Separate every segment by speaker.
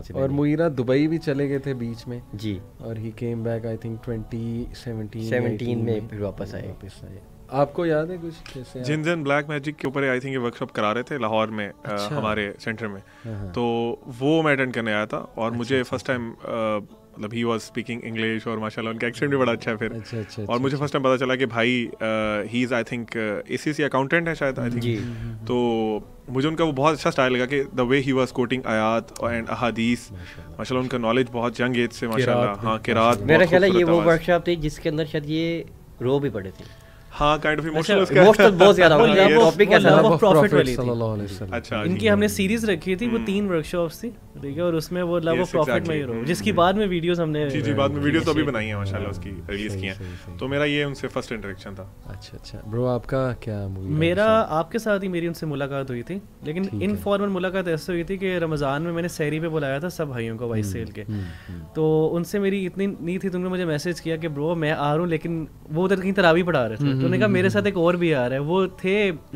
Speaker 1: और मुईरा दुबई भी चले गए थे बीच में जी और he came back I think twenty seventeen में फिर वापस आए वापस आए आपको याद है कुछ कैसे जिन
Speaker 2: ब्लैक मैजिक के ऊपर आई थिंक ये वर्कशॉप करा रहे थे लाहौर में अच्छा। आ, हमारे सेंटर में हाँ, हाँ। तो वो मैं अटेंड करने आया था और अच्छा, मुझे फर्स्ट अच्छा, अच्छा। टाइम मतलब ही वॉज स्पीकिंग इंग्लिश और माशाल्लाह उनका एक्सेंट भी बड़ा अच्छा है फिर अच्छा, अच्छा, अच्छा और मुझे फर्स्ट अच्छा। टाइम पता चला कि भाई he is I think A C C accountant है शायद आई थिंक तो मुझे उनका वो बहुत अच्छा स्टाइल लगा कि the way he was quoting आयात एंड अहादीस माशाल्लाह उनका नॉलेज बहुत यंग एज से माशाल्लाह हाँ किरात मेरा ख्याल है ये वो वर्कशॉप थी जिसके अंदर शायद ये रो भी पड़े थे आपके
Speaker 3: साथ ही मेरी उनसे मुलाकात हुई थी लेकिन इनफॉर्मल मुलाकात ऐसे हुई थी कि रमज़ान में मैंने सैरी पे बुलाया था सब भाइयों को वाइस सेल हम्म, के हम्म, हम्म। तो उनसे मेरी इतनी नी थी तुमने तो मुझे मैसेज किया कि ब्रो मैं आ रहा हूँ लेकिन वो उधर कहीं तरावी पढ़ा रहे थे तो उन्होंने कहा मेरे साथ एक और भी आ रहा है वो थे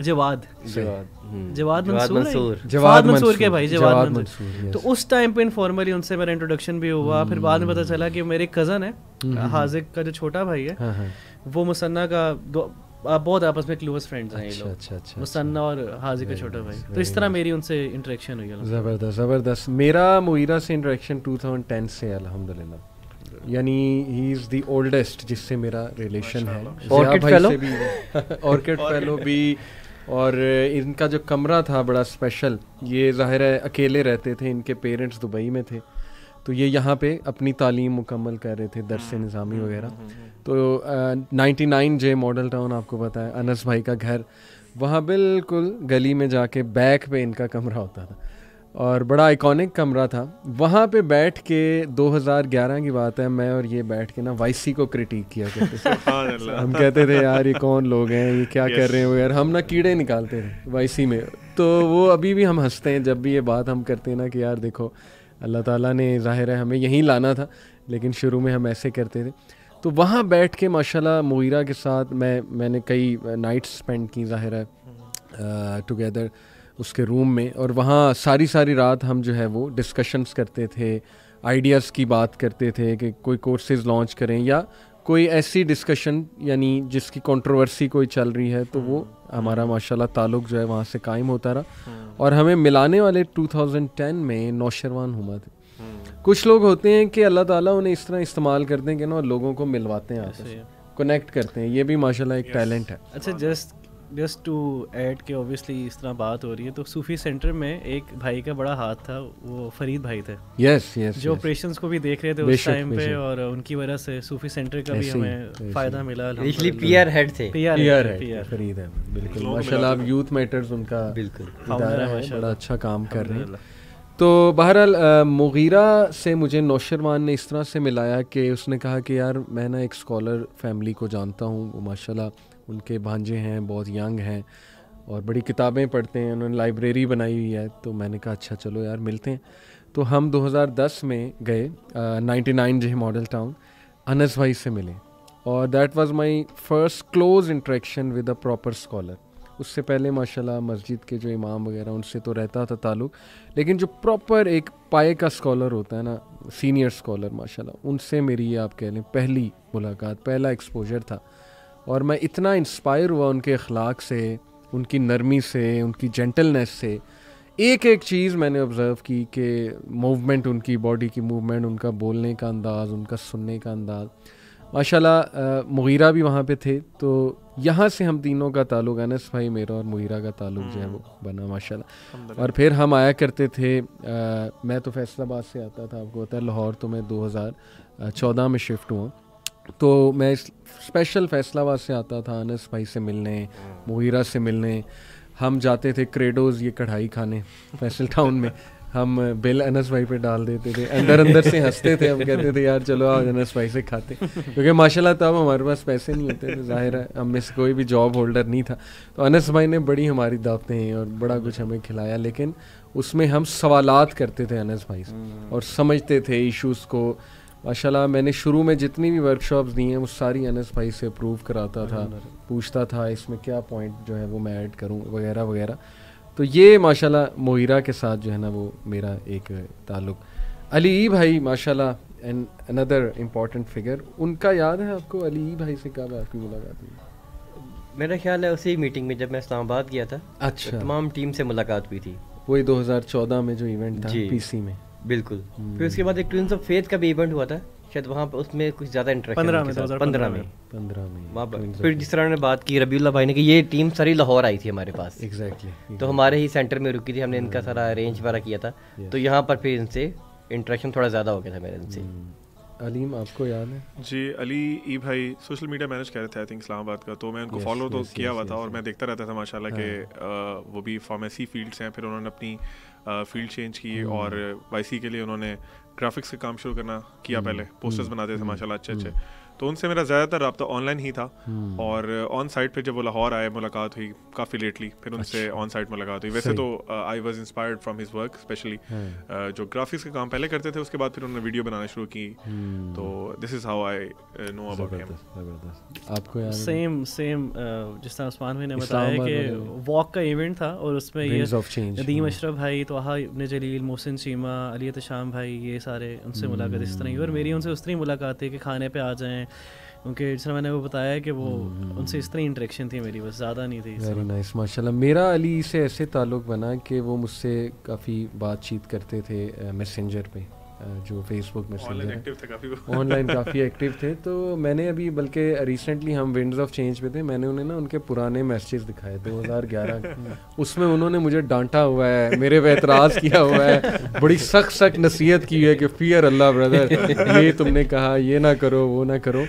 Speaker 3: जवाद जवाद हम्म। जवाद मंसूर जवाद मंसूर के भाई जवाद मंसूर तो उस टाइम पे इनफॉर्मली उनसे मेरा इंट्रोडक्शन भी हुआ हम्म। फिर बाद में पता चला कि मेरे कज़न है हाजिक का जो छोटा भाई है हाँ, हाँ। वो मुसन्ना का आप बहुत आपस में क्लोज फ्रेंड्स हैं अच्छा, ये लोग अच्छा, अच्छा अच्छा मुसन्ना और हाजी का छोटा भाई तो इस तरह मेरी उनसे इंटरेक्शन हुई
Speaker 1: जबरदस्त जबरदस्त मेरा मुईरा से इंटरेक्शन 2010 से है अल्हम्दुलिल्लाह यानी ही इज़ दी ओल्डेस्ट जिससे मेरा रिलेशन है ऑर्किड फेलो भी ऑर्किड फेलो भी और uh, इनका जो कमरा था बड़ा स्पेशल ये ज़ाहिर है अकेले रहते थे इनके पेरेंट्स दुबई में थे तो ये यहाँ पे अपनी तालीम मुकम्मल कर रहे थे दरस हम्म, निज़ामी हम्म, वगैरह हम्म, तो ninety uh, nine J model town आपको पता है अनस भाई का घर वहाँ बिल्कुल गली में जाके बैक पे इनका कमरा होता था और बड़ा आइकॉनिक कमरा था वहाँ पे बैठ के 2011 की बात है मैं और ये बैठ के ना वाईसी को क्रिटिक किया करते
Speaker 3: थे हम
Speaker 1: कहते थे यार ये कौन लोग हैं ये क्या yes. कर रहे हैं वो यार हम ना कीड़े निकालते थे वाईसी में तो वो अभी भी हम हंसते हैं जब भी ये बात हम करते हैं ना कि यार देखो अल्लाह ताला ने ज़ाहिर है हमें यहीं लाना था लेकिन शुरू में हम ऐसे करते थे तो वहाँ बैठ के माशा मुगीरा के साथ मैं मैंने कई नाइट्स स्पेंड की ज़ाहिर है टुगेदर हम्म। uh, उसके रूम में और वहाँ सारी सारी रात हम जो है वो डिस्कशंस करते थे आइडियाज़ की बात करते थे कि कोई कोर्सेज लॉन्च करें या कोई ऐसी डिस्कशन यानी जिसकी कंट्रोवर्सी कोई चल रही है तो वो हम्म। हमारा माशाल्लाह ताल्लुक जो है वहाँ से कायम होता रहा हम्म। और हमें मिलाने वाले 2010 में नौशरवान हुमा थे हम्म। कुछ लोग होते हैं कि अल्लाह ताला उन्हें इस तरह इस्तेमाल करते हैं कि ना लोगों को मिलवाते हैं आपस कनेक्ट करते हैं ये भी माशाल्लाह एक टैलेंट है
Speaker 3: अच्छा जस्ट जस्ट टू ऐड के ऑब्वियसली इस तरह बात हो रही है तो सूफी सेंटर में एक भाई का बड़ा हाथ था वो फरीद भाई थे
Speaker 1: यस yes, यस yes, जो
Speaker 3: ऑपरेशन yes. को भी देख रहे थे उस टाइम पे और उनकी वजह से सूफी सेंटर का भी हमें फायदा मिला इसलिए पीआर हेड थे पीआर पीआर फरीद है बिल्कुल माशाल्लाह आप
Speaker 1: यूथ मैटर्स उनका बिल्कुल बड़ा अच्छा काम कर रहे हैं तो बहरहाल मुगीरा से मुझे नौशरवान ने इस तरह से मिलाया कि उसने कहा कि यार मैं ना एक स्कॉलर फैमिली को जानता हूँ वो माशाल्लाह उनके भांजे हैं बहुत यंग हैं और बड़ी किताबें पढ़ते हैं उन्होंने लाइब्रेरी बनाई हुई है तो मैंने कहा अच्छा चलो यार मिलते हैं तो हम 2010 में गए ninety nine J model town अनस भाई से मिले और that was my first close interaction with a proper scholar उससे पहले माशाल्लाह मस्जिद के जो इमाम वगैरह उनसे तो रहता था ताल्लुक लेकिन जो प्रॉपर एक पाए का स्कॉलर होता है ना सीनियर स्कॉलर माशाल्लाह उनसे मेरी आप कह लें पहली मुलाकात पहला एक्सपोजर था और मैं इतना इंस्पायर हुआ उनके अखलाक से उनकी नरमी से उनकी जेंटलनेस से एक एक चीज़ मैंने ऑब्ज़र्व की कि मूवमेंट उनकी बॉडी की मूवमेंट उनका बोलने का अंदाज़ उनका सुनने का अंदाज़ माशाल्लाह मुगीरा भी वहाँ पे थे तो यहाँ से हम तीनों का ताल्लुक अनस भाई मेरा और मुगीरा का ताल्लुक जो है वो हम्म। बना माशाल्लाह और फिर हम आया करते थे आ, मैं तो फैसलाबाद से आता था आपको पता है लाहौर तो मैं दो में शिफ्ट हुआ तो मैं स्पेशल फैसलाबाद से आता था अनस भाई से मिलने मुहिरा से मिलने हम जाते थे क्रेडोज ये कढ़ाई खाने फैसल टाउन में हम बिल अनस भाई पे डाल देते थे अंदर अंदर से हंसते थे हम कहते थे यार चलो आज अनस भाई से खाते क्योंकि माशाल्लाह तब हमारे पास पैसे नहीं होते थे जाहिर है हम में से कोई भी जॉब होल्डर नहीं था तो अनस भाई ने बड़ी हमारी दावतें और बड़ा कुछ हमें खिलाया लेकिन उसमें हम सवालात करते थे अनस भाई से हम्म। और समझते थे इशूज़ को माशाल्लाह मैंने शुरू में जितनी भी वर्कशॉप्स दी हैं वो सारी अनस भाई से अप्रूव कराता था हम्म, हम्म। पूछता था इसमें क्या पॉइंट जो है वो मैं ऐड करूँ वगैरह वगैरह तो ये माशाल्लाह मोहिरा के साथ जो है ना वो मेरा एक ताल्लुक अली भाई माशाल्लाह एंड अनदर इम्पॉर्टेंट फिगर उनका याद है आपको अली भाई से कब आपकी मुलाकात हुई मेरा ख्याल है उसी मीटिंग में जब मैं इस्लामाबाद गया था अच्छा तमाम टीम से मुलाकात हुई थी वही 2014 में जो इवेंट था पीसी में बिल्कुल हम्म।
Speaker 3: फिर उसके बाद एक ट्विंस ऑफ फेथ का भी इवेंट हुआ था शायद वहाँ पर उसमें कुछ ज़्यादा इंटरेस्ट पंद्रह में
Speaker 1: पंद्रह में वहाँ पर फिर
Speaker 3: जिस तरह ने बात की रबीउल्ला भाई ने कि ये टीम सारी लाहौर आई थी हमारे पास एग्जैक्टली exactly, तो हमारे ही सेंटर में रुकी थी हमने इनका सारा अरेंज हम्म। वगैरह किया था तो यहाँ पर फिर इनसे
Speaker 1: इंटरेक्शन थोड़ा ज़्यादा हो गया था मेरे इनसे हम्म। अलीम आपको याद है
Speaker 2: जी अली ई भाई सोशल मीडिया मैनेज कर रहे थे आई थिंक इस्लामाबाद का तो मैं उनको फॉलो yes, तो yes, किया हुआ yes, था और मैं देखता रहता था माशाल्लाह हाँ। के आ, वो भी फार्मेसी फील्ड से हैं फिर उन्होंने अपनी फील्ड चेंज की और वाई हम्म। के लिए उन्होंने ग्राफिक्स का काम शुरू करना किया हम्म, पहले पोस्टर्स हम्म, बनाते थे हम्म, माशाल्लाह अच्छे अच्छे तो उनसे मेरा ज़्यादातर रबता ऑनलाइन ही था और ऑन साइट पर जब वो लाहौर आए मुलाकात हुई काफ़ी लेटली फिर उनसे ऑन अच्छा। साइट मुलाकात हुई वैसे तो I was inspired from his work specially जो ग्राफिक्स का काम पहले करते थे उसके बाद फिर उन्होंने वीडियो बनाना शुरू की तो this is how I know about
Speaker 3: आपको सेम सेम uh, जिस तरह उस्मान भाई ने बताया कि वॉक का इवेंट था और उसमें ये नदीम अशरफ भाई तो जलील मोहसिन चीमा अली तशाम भाई ये सारे उनसे मुलाकात इस तरह की और मेरी उनसे उस तरह मुलाकात थी कि खाने पे आ जाएं उनके जिस मैंने वो बताया कि वो हम्म। उनसे इस तरह इंटरेक्शन थी मेरी बस ज़्यादा नहीं थी वेरी
Speaker 1: नाइस माशाल्लाह मेरा अली से ऐसे ताल्लुक़ बना कि वो मुझसे काफ़ी बातचीत करते थे मैसेंजर पे जो फेसबुक मैसेंजर ऑनलाइन काफ़ी एक्टिव थे तो मैंने अभी बल्कि रिसेंटली हम विंडोज ऑफ चेंज पे थे मैंने उन्हें ना उनके पुराने मैसेज दिखाए 2011 उसमें उन्होंने मुझे डांटा हुआ है मेरे पे एतराज़ किया हुआ है बड़ी सख्त सख्त नसीहत की है कि फ़ियर अल्लाह ब्रदर ये तुमने कहा ये ना करो वो ना करो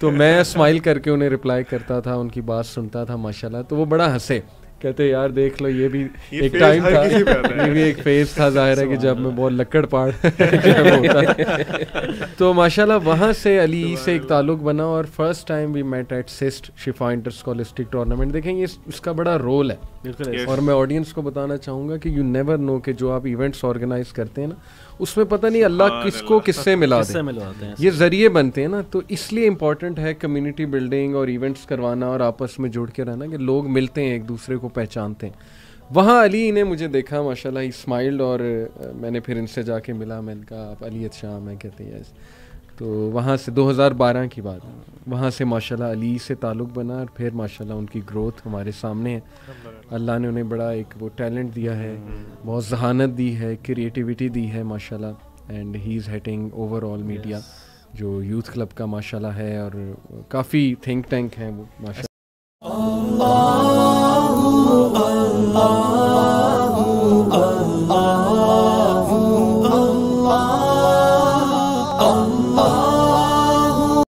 Speaker 1: तो मैं स्माइल करके उन्हें रिप्लाई करता था उनकी बात सुनता था माशाल्लाह तो वो बड़ा हंसे कहते यार देख लो ये भी ये एक टाइम था ये भी एक फेज था जाहिर है कि जब मैं बहुत लकड़ पाड़ होता तो माशाल्लाह वहाँ से अली से एक ताल्लुक बना और first time we met at सिस्ट शिफा इंटर स्कॉलिस्टिक टूर्नामेंट देखें ये इसका बड़ा रोल है बिल्कुल और मैं ऑडियंस को बताना चाहूँगा कि यू नेवर नो कि जो आप इवेंट्स ऑर्गेनाइज करते हैं ना उसमें पता नहीं अल्लाह हाँ, किसको किससे मिला दे मिलवाते हैं ये जरिए बनते हैं ना तो इसलिए इम्पॉर्टेंट है कम्युनिटी बिल्डिंग और इवेंट्स करवाना और आपस में जुड़ के रहना कि लोग मिलते हैं एक दूसरे को पहचानते हैं वहाँ अली ने मुझे देखा माशाल्लाह स्माइल्ड और मैंने फिर इनसे जाके मिला मैंने कहा आप अली अच्छा मैं कहते हैं तो वहाँ से 2012 की बात वहाँ से माशाल्लाह अली से ताल्लुक़ बना और फिर माशाल्लाह उनकी ग्रोथ हमारे सामने है अल्लाह ने उन्हें बड़ा एक वो टैलेंट दिया है हम्म। बहुत जहानत दी है क्रिएटिविटी दी है माशाल्लाह and he is heading overall media जो यूथ क्लब का माशाल्लाह है और काफ़ी थिंक टैंक है वो माशा